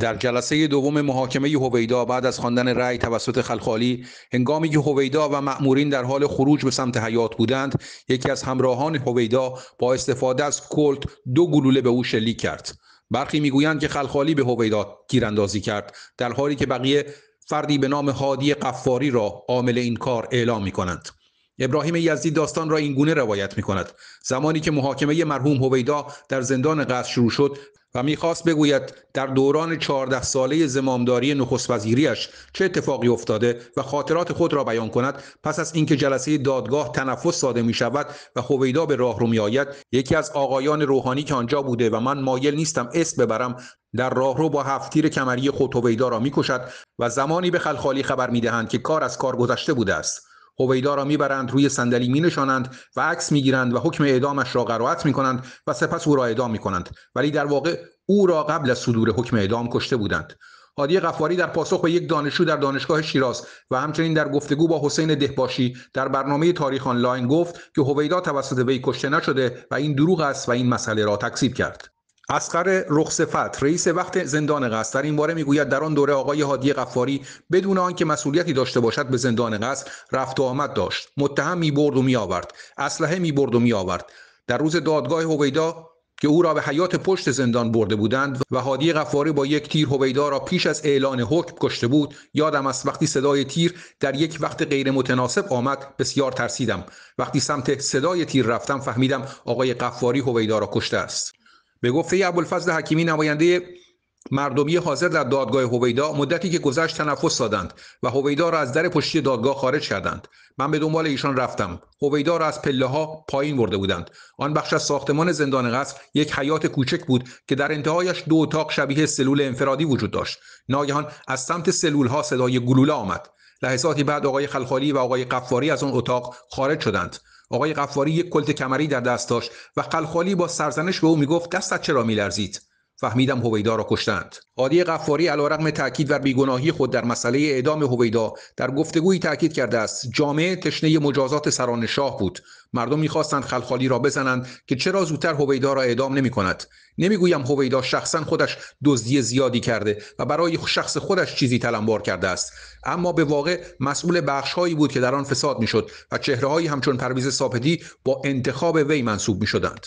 در جلسه دوم محاکمه هویدا بعد از خواندن رأی توسط خلخالی هنگامی که هویدا و مأمورین در حال خروج به سمت حیات بودند یکی از همراهان هویدا با استفاده از کلت دو گلوله به او شلیک کرد برخی میگویند که خلخالی به هویدا تیراندازی کرد در حالی که بقیه فردی به نام هادی قفاری را عامل این کار اعلام می کنند. ابراهیم یزدی داستان را اینگونه روایت می کند زمانی که محاکمه مرحوم هویدا در زندان قصر شروع شد و میخواست بگوید در دوران 14 ساله زمامداری نخست وزیریش چه اتفاقی افتاده و خاطرات خود را بیان کند پس از اینکه جلسه دادگاه تنفس ساده می شود و هویدا به راه رو می یکی از آقایان روحانی که آنجا بوده و من مایل نیستم اسم ببرم در راهرو با هفتیر کمری خود هویدا را میکشد و زمانی به خلخالی خبر میدهند که کار از کار گذشته بوده است هویدا را میبرند روی صندلی مینشانند و عکس میگیرند و حکم اعدامش را قرائت میکنند و سپس او را اعدام میکنند ولی در واقع او را قبل از صدور حکم اعدام کشته بودند هادی قفاری در پاسخ به یک دانشجو در دانشگاه شیراز و همچنین در گفتگو با حسین دهباشی در برنامه تاریخ آنلاین گفت که هویدا توسط وی کشته نشده و این دروغ است و این مسئله را تکذیب کرد اسقر رخصفت رئیس وقت زندان قصر این باره میگوید در آن دوره آقای هادی قفاری بدون آنکه مسئولیتی داشته باشد به زندان قصر رفت و آمد داشت متهم برد و میآورد اسلحه میبرد و میآورد در روز دادگاه هویدا که او را به حیات پشت زندان برده بودند و هادی قفاری با یک تیر هویدا را پیش از اعلان حکم کشته بود یادم است وقتی صدای تیر در یک وقت غیر متناسب آمد بسیار ترسیدم وقتی سمت صدای تیر رفتم فهمیدم آقای قفاری هویدا را کشته است به گفته ابوالفضل حکیمی نماینده مردمی حاضر در دادگاه هویدا مدتی که گذشت تنفس دادند و هویدا را از در پشتی دادگاه خارج کردند من به دنبال ایشان رفتم هویدا را از پله ها پایین برده بودند آن بخش از ساختمان زندان قصر یک حیات کوچک بود که در انتهایش دو اتاق شبیه سلول انفرادی وجود داشت ناگهان از سمت سلول ها صدای گلوله آمد لحظاتی بعد آقای خلخالی و آقای قفاری از اون اتاق خارج شدند آقای قفاری یک کلت کمری در دست داشت و خلخالی با سرزنش به او میگفت دستت چرا میلرزید فهمیدم هویدا را کشتند عادی قفاری علیرغم تاکید بر بیگناهی خود در مسئله اعدام هویدا در گفتگویی تاکید کرده است جامعه تشنه مجازات سران شاه بود مردم میخواستند خلخالی را بزنند که چرا زودتر هویدا را اعدام نمی کند نمیگویم هویدا شخصا خودش دزدی زیادی کرده و برای شخص خودش چیزی تلمبار کرده است اما به واقع مسئول هایی بود که در آن فساد میشد و چهرههایی همچون پرویز ساپدی با انتخاب وی منصوب میشدند